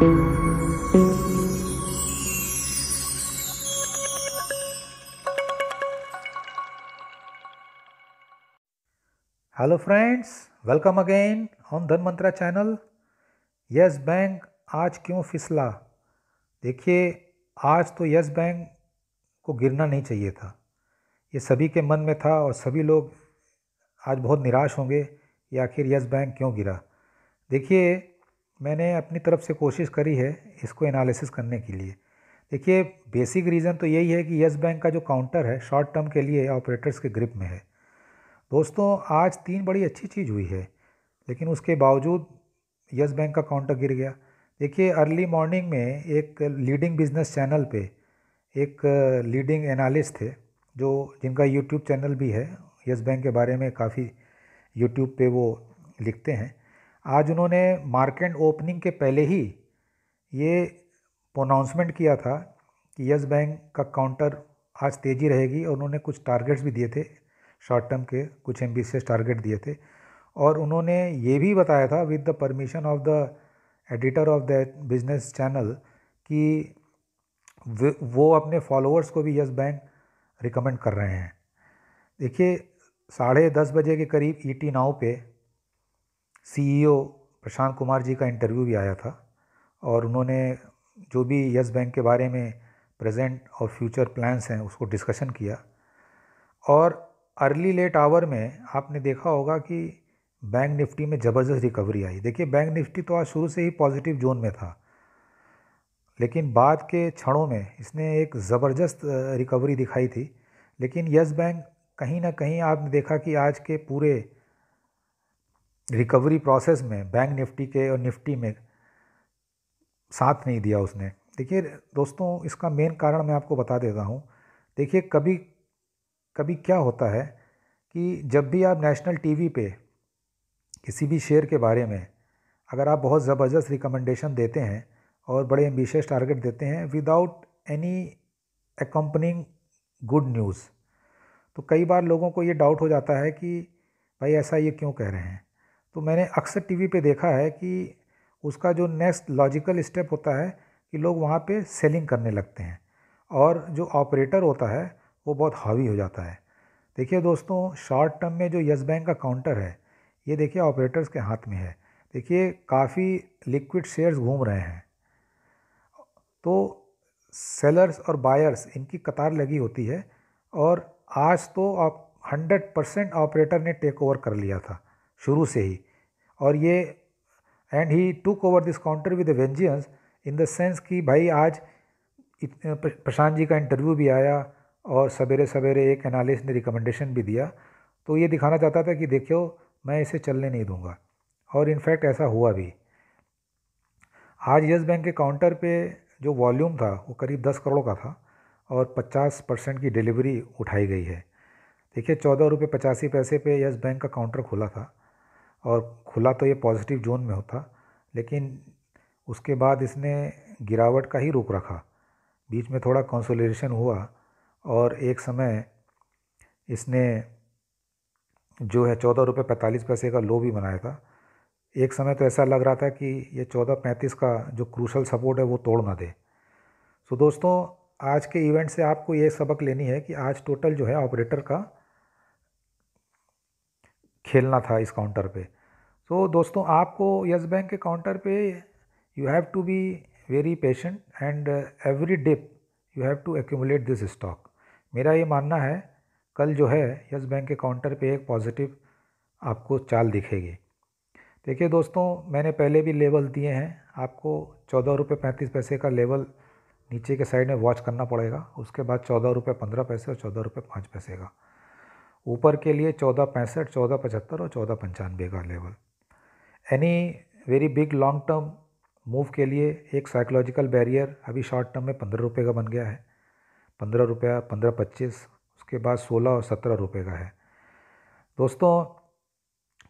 hello friends welcome again on Dhan Mantra channel yes bank आज क्यों फिसला देखिए आज तो यस बैंक को गिरना नहीं चाहिए था ये सभी के मन में था और सभी लोग आज बहुत निराश होंगे कि आखिर यस बैंक क्यों गिरा देखिए मैंने अपनी तरफ से कोशिश करी है इसको एनालिसिस करने के लिए देखिए बेसिक रीज़न तो यही है कि येस बैंक का जो काउंटर है शॉर्ट टर्म के लिए ऑपरेटर्स के ग्रिप में है दोस्तों आज तीन बड़ी अच्छी चीज़ हुई है लेकिन उसके बावजूद येस बैंक का काउंटर गिर गया देखिए अर्ली मॉर्निंग में एक लीडिंग बिजनेस चैनल पे एक लीडिंग एनालिस्ट थे जो जिनका यूट्यूब चैनल भी है येस बैंक के बारे में काफ़ी यूट्यूब पे वो लिखते हैं आज उन्होंने मार्केट ओपनिंग के पहले ही ये अनाउंसमेंट किया था कि यस बैंक का काउंटर आज तेज़ी रहेगी और उन्होंने कुछ टारगेट्स भी दिए थे शॉर्ट टर्म के कुछ एम्बिशियस टारगेट दिए थे और उन्होंने ये भी बताया था with the permission of the editor of the business channel कि वो अपने फॉलोअर्स को भी यस बैंक रिकमेंड कर रहे हैं देखिए साढ़े दस बजे के करीब ई टी नाव पे सीईओ e प्रशांत कुमार जी का इंटरव्यू भी आया था और उन्होंने जो भी यस बैंक के बारे में प्रेजेंट और फ्यूचर प्लान्स हैं उसको डिस्कशन किया और अर्ली लेट आवर में आपने देखा होगा कि बैंक निफ्टी में ज़बरदस्त रिकवरी आई देखिए बैंक निफ्टी तो आज शुरू से ही पॉजिटिव जोन में था लेकिन बाद के क्षणों में इसने एक ज़बरदस्त रिकवरी दिखाई थी लेकिन यस बैंक कहीं ना कहीं आपने देखा कि आज के पूरे रिकवरी प्रोसेस में बैंक निफ्टी के और निफ्टी में साथ नहीं दिया उसने देखिए दोस्तों इसका मेन कारण मैं आपको बता देता हूँ देखिए कभी कभी क्या होता है कि जब भी आप नेशनल टीवी पे किसी भी शेयर के बारे में अगर आप बहुत ज़बरदस्त रिकमेंडेशन देते हैं और बड़े एम्बिशियस टारगेट देते हैं without any accompanying good news तो कई बार लोगों को ये डाउट हो जाता है कि भाई ऐसा ये क्यों कह रहे हैं तो मैंने अक्सर टीवी पे देखा है कि उसका जो नेक्स्ट लॉजिकल स्टेप होता है कि लोग वहाँ पे सेलिंग करने लगते हैं और जो ऑपरेटर होता है वो बहुत हावी हो जाता है देखिए दोस्तों शॉर्ट टर्म में जो यस बैंक का काउंटर है ये देखिए ऑपरेटर्स के हाथ में है देखिए काफ़ी लिक्विड शेयर्स घूम रहे हैं तो सेलर्स और बायर्स इनकी कतार लगी होती है और आज तो आप हंड्रेड परसेंट ऑपरेटर ने टेक ओवर कर लिया था शुरू से ही और ये and he took over this counter with vengeance in the sense कि भाई आज प्रशांत जी का इंटरव्यू भी आया और सवेरे सवेरे एक एनालिस्ट ने रिकमेंडेशन भी दिया तो ये दिखाना चाहता था कि देखियो मैं इसे चलने नहीं दूंगा और इनफैक्ट ऐसा हुआ भी आज यस बैंक के काउंटर पे जो वॉल्यूम था वो करीब दस करोड़ का था और पचास परसेंट की डिलीवरी उठाई गई है देखिए चौदह रुपये पचासी पैसे पे यस बैंक का काउंटर खुला था और खुला तो ये पॉजिटिव जोन में होता लेकिन उसके बाद इसने गिरावट का ही रुख रखा बीच में थोड़ा कंसोलिडेशन हुआ और एक समय इसने जो है चौदह रुपये पैंतालीस पैसे का लो भी बनाया था एक समय तो ऐसा लग रहा था कि ये चौदह पैंतीस का जो क्रूशल सपोर्ट है वो तोड़ ना दे सो दोस्तों आज के इवेंट से आपको ये सबक लेनी है कि आज टोटल जो है ऑपरेटर का खेलना था इस काउंटर पे तो दोस्तों आपको यस बैंक के काउंटर पे you have to be very patient and every dip you have to accumulate this stock मेरा ये मानना है कल जो है यस बैंक के काउंटर पे एक पॉजिटिव आपको चाल दिखेगी देखिए दोस्तों मैंने पहले भी लेवल दिए हैं आपको चौदह रुपये पैंतीस पैसे का लेवल नीचे के साइड में वॉच करना पड़ेगा उसके बाद चौदह रुपये पंद्रह पैसे और चौदह रुपये पाँच पैसे का ऊपर के लिए चौदह पैंसठ चौदह पचहत्तर और चौदह पंचानवे का level any very big long term move के लिए एक साइकोलॉजिकल बैरियर अभी शॉर्ट टर्म में पंद्रह रुपये का बन गया है पंद्रह रुपया पंद्रह पच्चीस उसके बाद सोलह और सत्रह रुपये का है दोस्तों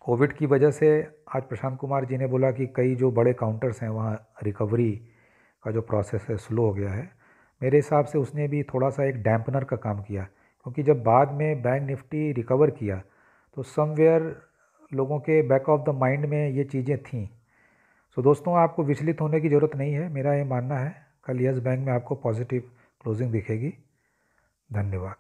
कोविड की वजह से आज प्रशांत कुमार जी ने बोला कि कई जो बड़े काउंटर्स हैं वहाँ रिकवरी का जो प्रोसेस है स्लो हो गया है मेरे हिसाब से उसने भी थोड़ा सा एक डैम्पनर का काम किया क्योंकि जब बाद में बैंक निफ्टी रिकवर किया तो समवेयर लोगों के बैक ऑफ द माइंड में ये चीज़ें थीं सो दोस्तों आपको विचलित होने की ज़रूरत नहीं है मेरा ये मानना है कल यस बैंक में आपको पॉजिटिव क्लोजिंग दिखेगी धन्यवाद